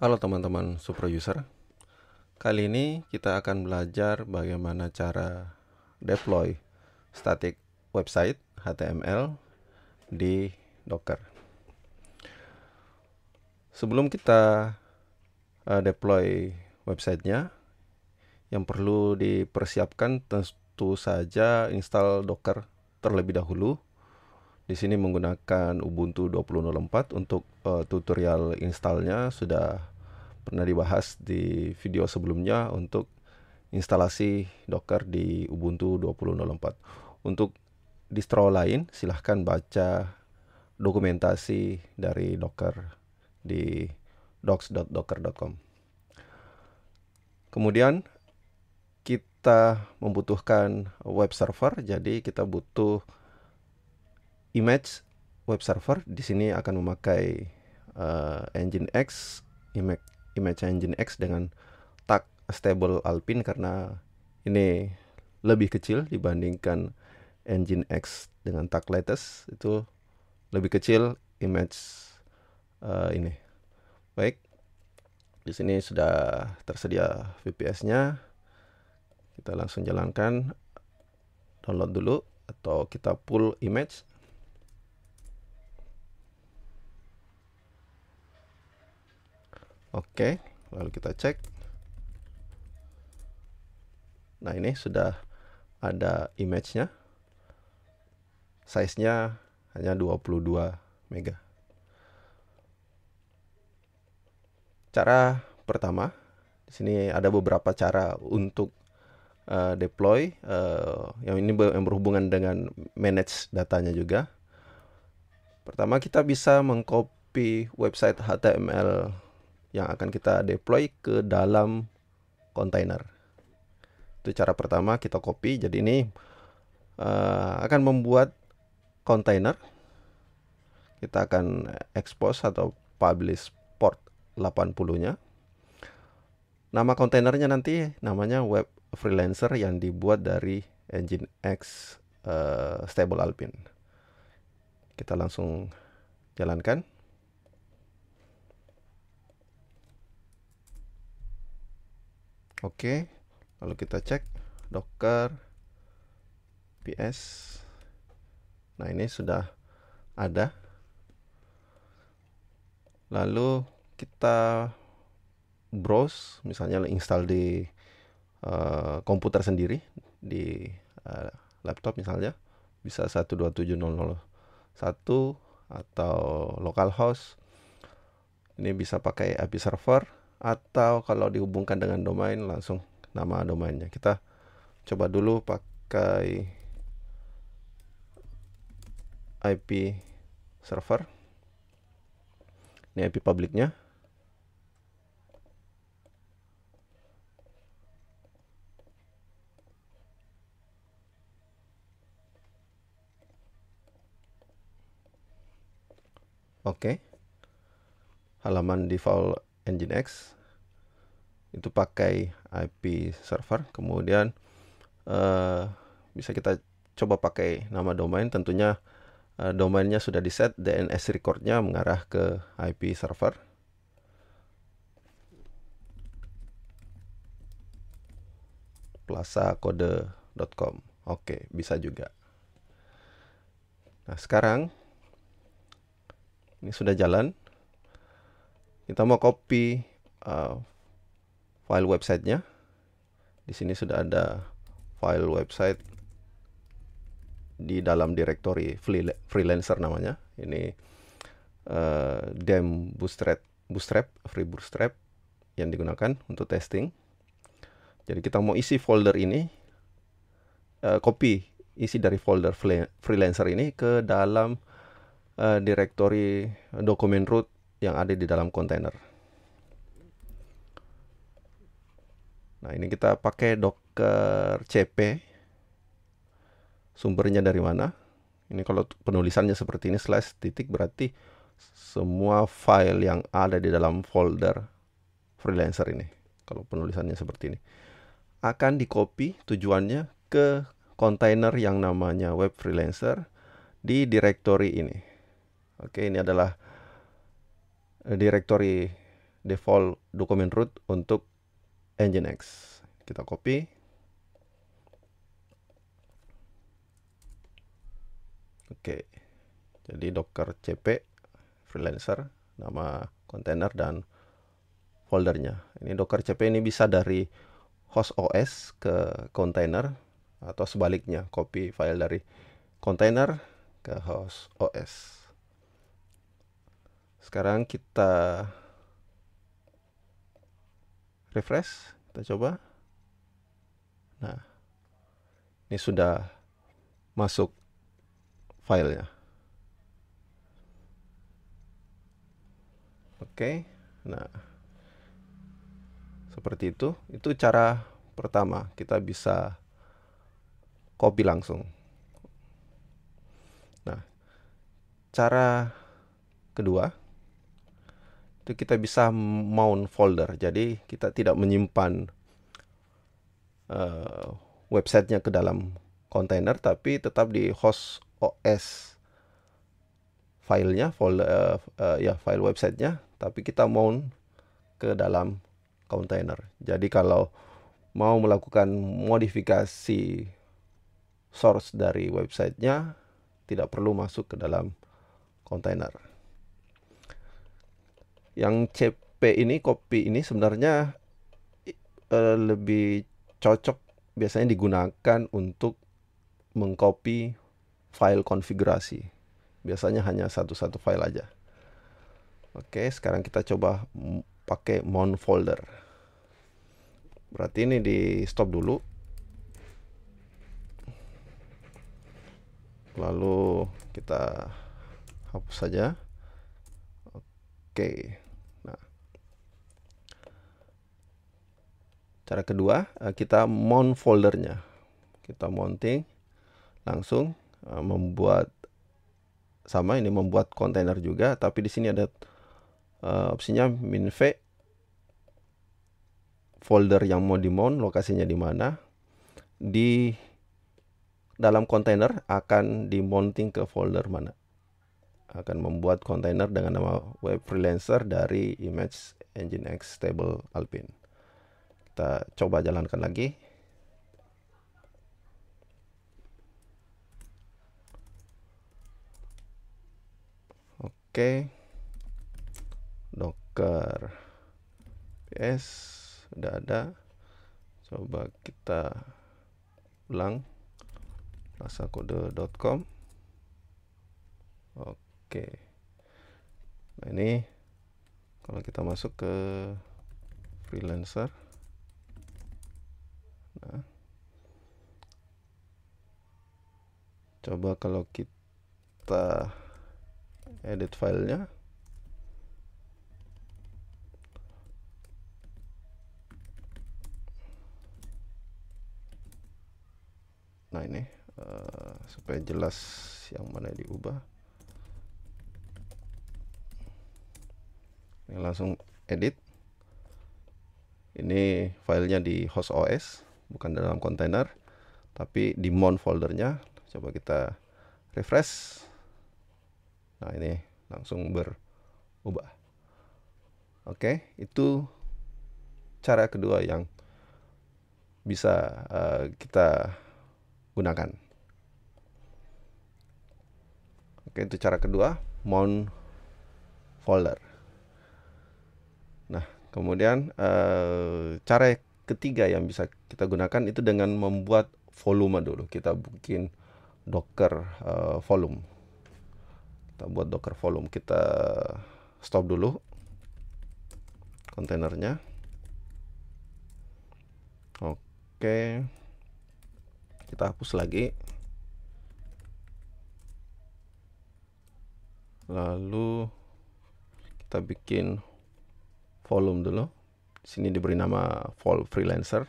Halo teman-teman super User. Kali ini kita akan belajar bagaimana cara deploy static website HTML di Docker. Sebelum kita eh, deploy websitenya, yang perlu dipersiapkan tentu saja install Docker terlebih dahulu di sini menggunakan Ubuntu 2004 untuk uh, tutorial installnya sudah pernah dibahas di video sebelumnya untuk instalasi Docker di Ubuntu 2004. Untuk distro lain silahkan baca dokumentasi dari Docker di docs.docker.com. Kemudian kita membutuhkan web server, jadi kita butuh image web server di sini akan memakai uh, engine X image image engine X dengan tag stable alpine karena ini lebih kecil dibandingkan engine X dengan tag latest itu lebih kecil image uh, ini baik di sini sudah tersedia VPS-nya kita langsung jalankan download dulu atau kita pull image Oke, lalu kita cek. Nah, ini sudah ada image-nya. Size-nya hanya 22 mega. Cara pertama, di sini ada beberapa cara untuk uh, deploy uh, yang ini yang berhubungan dengan manage datanya juga. Pertama kita bisa mengcopy website HTML yang akan kita deploy ke dalam container. Itu cara pertama kita copy. Jadi ini uh, akan membuat container. Kita akan expose atau publish port 80-nya. Nama kontainernya nanti namanya web freelancer yang dibuat dari engine X uh, stable Alpine. Kita langsung jalankan. Oke, lalu kita cek docker ps. Nah, ini sudah ada. Lalu kita browse misalnya install di uh, komputer sendiri di uh, laptop misalnya bisa 127001 atau localhost. Ini bisa pakai API server atau kalau dihubungkan dengan domain langsung nama domainnya kita coba dulu pakai IP server ini IP publiknya Oke. Okay. Halaman default Nginx itu pakai IP server kemudian uh, bisa kita coba pakai nama domain tentunya uh, domainnya sudah di set DNS recordnya mengarah ke IP server Plazakode.com, oke bisa juga nah sekarang ini sudah jalan kita mau copy uh, file websitenya di sini sudah ada file website di dalam direktori freelancer namanya ini uh, dem bootstrap bootstrap free bootstrap yang digunakan untuk testing jadi kita mau isi folder ini uh, copy isi dari folder freelancer ini ke dalam uh, direktori dokumen root yang ada di dalam kontainer. Nah, ini kita pakai Docker CP. Sumbernya dari mana? Ini kalau penulisannya seperti ini slash titik berarti semua file yang ada di dalam folder freelancer ini. Kalau penulisannya seperti ini. Akan di copy tujuannya ke kontainer yang namanya web freelancer di directory ini. Oke, ini adalah Eh, directory default document root untuk Nginx. Kita copy. Oke. Jadi docker cp freelancer nama kontainer dan foldernya. Ini docker cp ini bisa dari host OS ke container atau sebaliknya copy file dari container ke host OS. Sekarang kita refresh, kita coba. Nah, ini sudah masuk filenya. Oke, nah seperti itu. Itu cara pertama kita bisa copy langsung. Nah, cara kedua itu kita bisa mount folder jadi kita tidak menyimpan uh, websitenya ke dalam kontainer tapi tetap di host OS filenya folder uh, uh, ya file websitenya tapi kita mount ke dalam kontainer jadi kalau mau melakukan modifikasi source dari websitenya tidak perlu masuk ke dalam kontainer yang CP ini kopi ini sebenarnya uh, lebih cocok biasanya digunakan untuk mengcopy file konfigurasi. Biasanya hanya satu-satu file aja. Oke, sekarang kita coba pakai mount folder. Berarti ini di stop dulu. Lalu kita hapus saja. Oke. Cara kedua, eh, kita mount foldernya. Kita mounting langsung eh, membuat sama ini membuat kontainer juga, tapi di sini ada uh, opsinya v folder yang mau di mount, lokasinya di mana. Di dalam kontainer akan di mounting ke folder mana. Akan membuat kontainer dengan nama web freelancer dari image engine x stable alpine kita coba jalankan lagi oke docker ps sudah ada coba kita ulang rasakode.com oke nah ini kalau kita masuk ke freelancer Coba kalau kita edit filenya. Nah ini uh, supaya jelas yang mana diubah. Ini langsung edit. Ini filenya di host OS bukan dalam kontainer tapi di mount foldernya coba kita refresh nah ini langsung berubah oke itu cara kedua yang bisa uh, kita gunakan oke itu cara kedua mount folder nah kemudian uh, cara ketiga yang bisa kita gunakan itu dengan membuat volume dulu. Kita bikin docker uh, volume. Kita buat docker volume. Kita stop dulu kontainernya. Oke. Kita hapus lagi. Lalu kita bikin volume dulu sini diberi nama Fall Freelancer.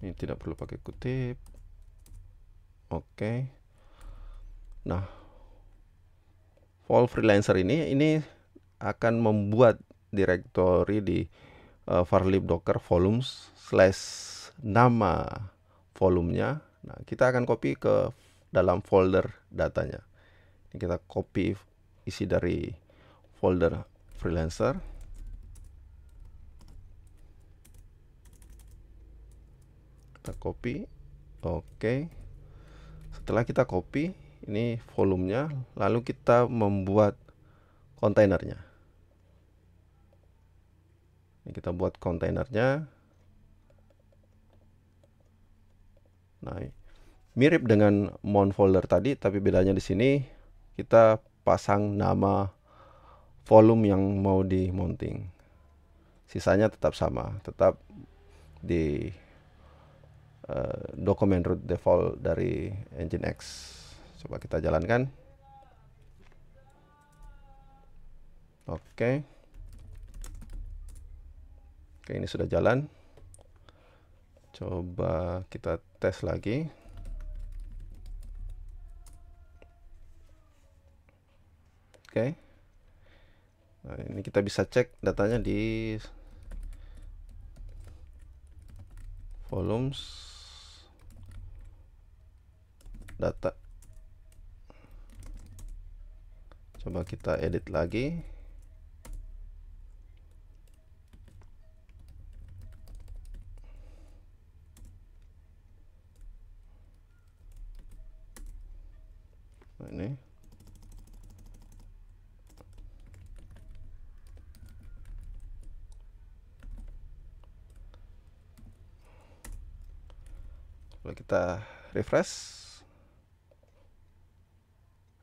Ini tidak perlu pakai kutip. Oke. Okay. Nah, Fall Freelancer ini ini akan membuat direktori di uh, eh, varlib docker volumes slash nama volumenya. Nah, kita akan copy ke dalam folder datanya. Ini kita copy isi dari folder freelancer. Kita copy. Oke. Setelah kita copy, ini volumenya, lalu kita membuat kontainernya. kita buat kontainernya. Nah, mirip dengan mount folder tadi tapi bedanya di sini kita pasang nama volume yang mau di mounting sisanya tetap sama tetap di uh, dokumen root default dari engine x. coba kita jalankan oke okay. oke okay, ini sudah jalan coba kita tes lagi Oke. Okay. Nah, ini kita bisa cek datanya di volumes data. Coba kita edit lagi. kalau kita refresh.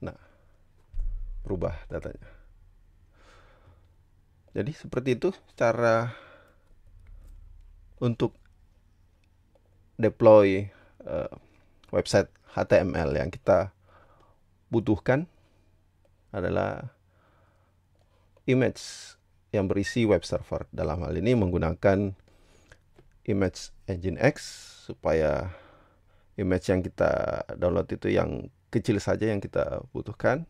Nah, berubah datanya. Jadi seperti itu cara untuk deploy uh, website HTML yang kita butuhkan adalah image yang berisi web server. Dalam hal ini menggunakan image engine X supaya image yang kita download itu yang kecil saja yang kita butuhkan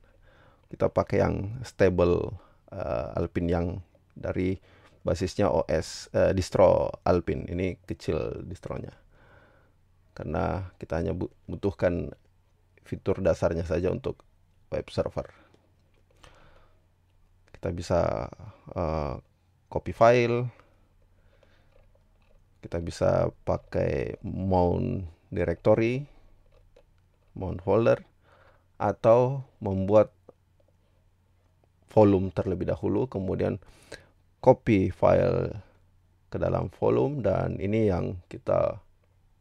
kita pakai yang stable uh, eh, Alpine yang dari basisnya OS uh, eh, distro Alpine ini kecil distronya karena kita hanya butuhkan fitur dasarnya saja untuk web server kita bisa uh, copy file kita bisa pakai mount directory, mount folder, atau membuat volume terlebih dahulu, kemudian copy file ke dalam volume dan ini yang kita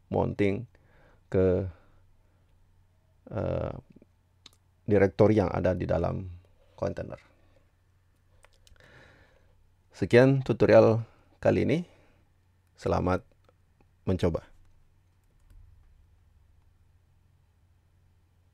mounting ke uh, direktori yang ada di dalam container. Sekian tutorial kali ini. Selamat mencoba.